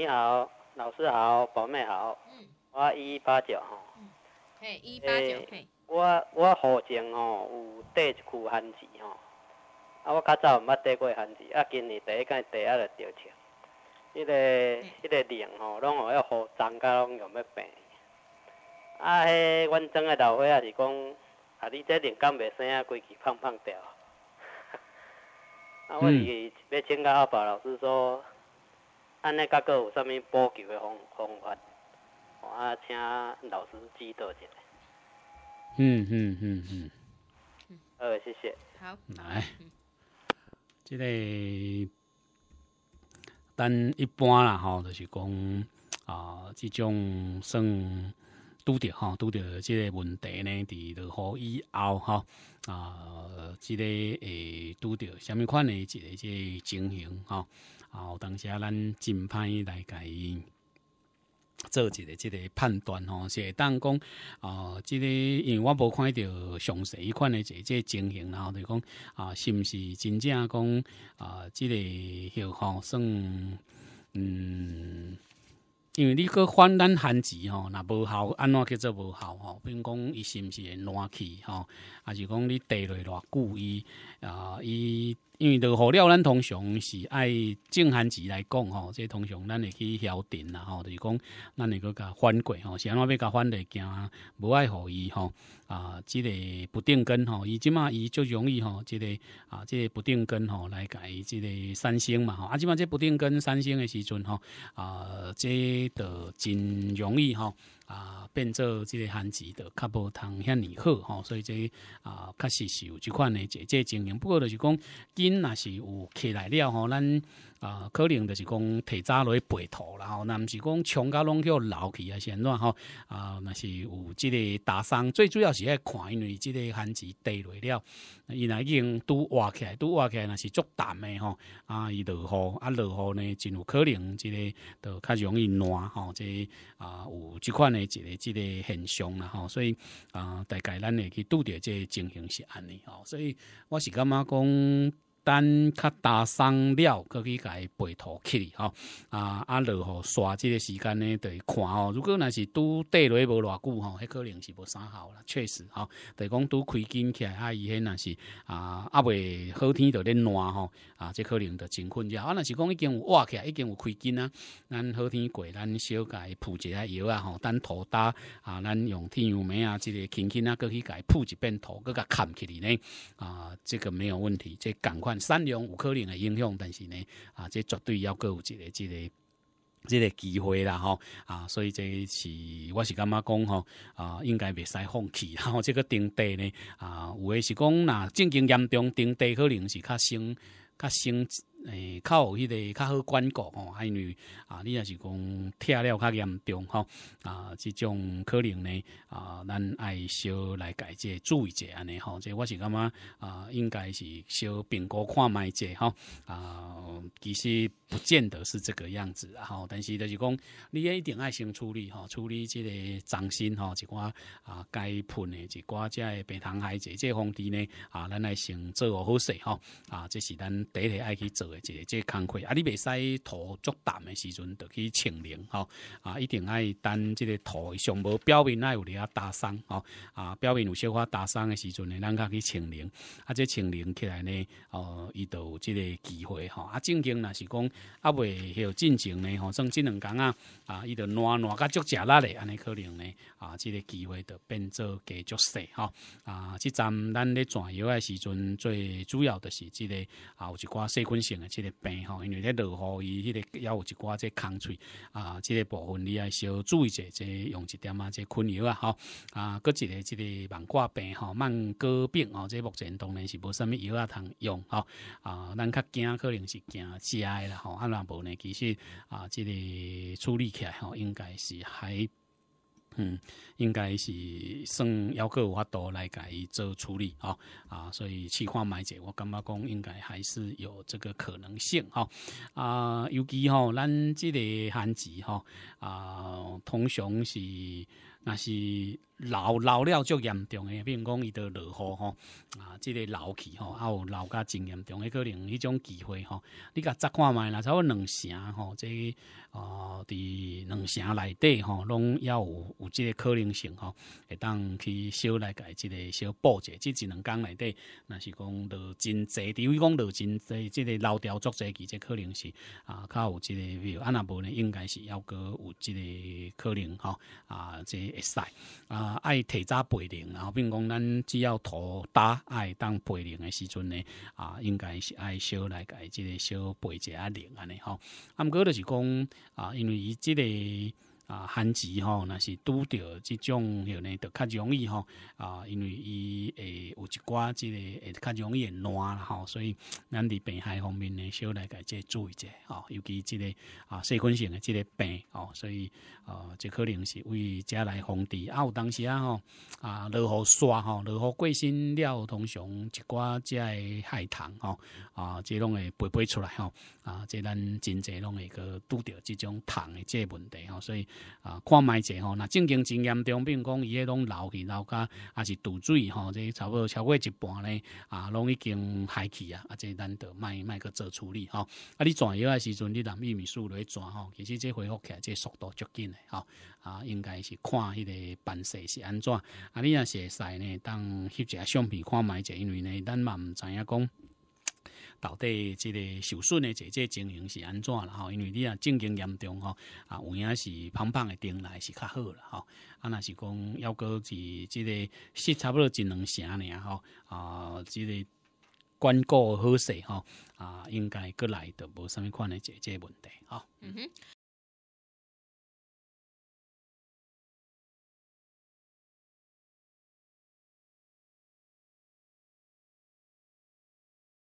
你好，老师好，宝妹好。嗯，我一一八九吼。嗯，嘿，一八九嘿。我我后生吼有得一苦番薯吼，啊我较早毋捌得过番薯，啊今年第一间第一就钓起，迄个迄个零吼，拢互迄个雨脏甲拢用要病。啊迄阮庄个老伙仔是讲，啊你这零干袂生啊，规气胖胖条。啊我是别请教阿宝老师说。安尼，甲个有啥物补救诶方方法？我、啊，请老师指导一下。嗯嗯嗯嗯。呃，谢谢。好。来，即个但一般啦吼，就是讲啊，即种算拄着吼，拄着即个问题呢，伫落雨以后吼，啊，即个诶拄着啥物款诶一个即个情形吼。有当啊，咱真歹来伊做一个即个判断吼，是会当讲啊，即个因为我无看着详细一款的这这情形，然后就讲啊，是毋是真正讲啊，即个有吼算嗯，因为你个泛滥汉子吼，那无效，安怎去做无效吼？比如讲，伊是毋是会烂去吼，还是讲你地落偌久伊啊？伊。因为这个肥料，咱通常是爱种番薯来讲吼，这通常咱会去晓田啦吼，就是讲咱会个甲翻过吼，是安怎要甲翻来惊，无爱互伊吼啊，即个不定根吼，伊即码伊就容易吼即个啊，即个不定根吼来伊即个三星嘛吼，啊，即码这不定根三星的时阵吼啊，这倒真容易吼。啊，变做即个汉字的，较无通遐尼好吼，所以即啊，确实是有即款的这这经营。不过就是讲，囡若是有起来了吼，咱。啊，可能就是讲提早落去培土啦，吼，那是讲墙架拢叫老起啊，先怎吼，啊，那是有即个打伤，最主要是咧看因为即个旱季地雷了，伊若已经拄挖起来，拄挖起来若是足淡的吼，啊，伊落雨啊，落雨呢，真有可能即个都较容易烂吼，即、个啊有即款的即个即个现象啦吼，所以啊，大概咱会去拄着即个情形是安尼吼，所以我是感觉讲？等较打伤了，可去改背土起哩吼啊！啊，落雨刷即个时间呢，会看哦。如果若是拄地雷无偌久吼，迄可能是无啥效啦，确实吼，得讲拄开紧起来啊，伊迄若是啊啊，未好天就咧烂吼啊，即可能就真困扰。啊若是讲已经有挖起来，已经有开紧啊，咱好天过咱小改铺一下药啊吼，等土打啊，咱用天油梅啊，即个轻轻啊，过去改铺一遍土，搁甲盖起哩呢啊，这个没有问题，这赶快。善良有可能会影响，但是呢，啊，这绝对要各有一个、一个、一个机会啦，吼啊，所以这是我是感觉讲吼啊，应该袂使放弃，然后这个定地呢，啊，有的是讲那正经严重定地，可能是较省、较省。诶，较有迄个较好管顾吼，因为啊，你若是讲拆了较严重吼啊，即种可能呢啊，咱爱小来改这注意一下尼吼。即我是感觉啊，应该是小苹果看卖者吼啊，其实不见得是这个样子吼，但是就是讲，你一定爱先处理吼，处理即个掌心吼，一寡啊该喷的一寡只的白糖海子，即方子呢啊，咱来先做好势吼啊，这是咱第一爱去做。即个即个工课，啊，你袂使土足淡诶时阵，就去清零吼啊，一定爱等即个土上无表面爱有咧啊打霜吼啊，表面有小可打霜诶时阵呢，咱家去清零，啊，即清零起来呢，哦，伊就即个机会吼啊，正经若是讲啊，迄有进程呢吼，算即两工啊啊，伊就暖暖甲足食力诶，安尼可能呢啊，即个机会就变做加足势吼啊，即站咱咧转悠诶时阵，最主要的是即个啊，有一寡细菌性。这个病吼，因为咧落雨，伊迄个也有一寡这空缺啊，这个部分你要小注意者，即用一点啊，即昆药啊，吼啊，搁一个这个慢挂病吼，慢歌病哦，这目前当然是无啥物药啊，通用吼啊，咱较惊可能是惊致癌吼，啊若无呢其实啊，这个处理起来吼，应该是还。嗯，应该是算要各法度来改做处理啊啊，所以期看买者，我感觉讲应该还是有这个可能性哈啊，尤其哈咱这个汉纸哈啊，通常是。那是老老足严重诶，比并讲伊都落雨吼啊，即个老气吼，啊有老甲真严重诶，可能迄种机会吼。你甲查看觅啦，差不多两城吼，即、个哦伫两城内底吼，拢要有有即个可能性吼，会当去小来改即个小布者，即一两工内底，若是讲落真济，除非讲落真济，即个老雕作者，其实可能是啊，较有即个安若无呢，应该是要个有即个可能吼，啊，即。会使啊，爱提早备零，然后并讲咱只要涂打爱当备零的时阵呢，啊，应该是爱小来解，即个小备一下零安尼吼。啊，毋过就是讲啊，因为伊即个。啊，寒季吼，若是拄着即种迄呢，就较容易吼啊，因为伊会有一寡即个会较容易暖啦吼，所以咱伫病害方面呢，小来介注意者吼，尤其即个啊细菌性的即个病吼，所以哦，即可能是为遮来防治啊。有当时啊吼啊落雨沙吼，落雨过身了，通常一寡遮的海棠吼啊，即拢会飞飞出来吼啊，即咱真侪拢会去拄着即种虫即这问题吼，所以。啊，看卖者吼，那正经经验中，比如讲，伊迄拢流去老家，还是堵水吼，这差不多超过一半咧，啊，拢已经害去啊，啊，这咱就卖卖个做处理吼。啊，你转药诶时阵，你拿秘密落来转吼，其实这恢复起来这速度足紧的吼，啊，应该是看迄个办事是安怎。啊，你是会使呢，当翕一下相片看卖者，因为呢，咱嘛毋知影讲。到底即个受损的这这经营是安怎啦吼？因为你啊正经严重吼，啊，有影是胖胖的定来是较好啦吼。啊，若是讲要搁是即个是差不多一两成呢吼，啊，即个关顾好势吼，啊，应该过来都无什么款的这这问题吼。嗯哼。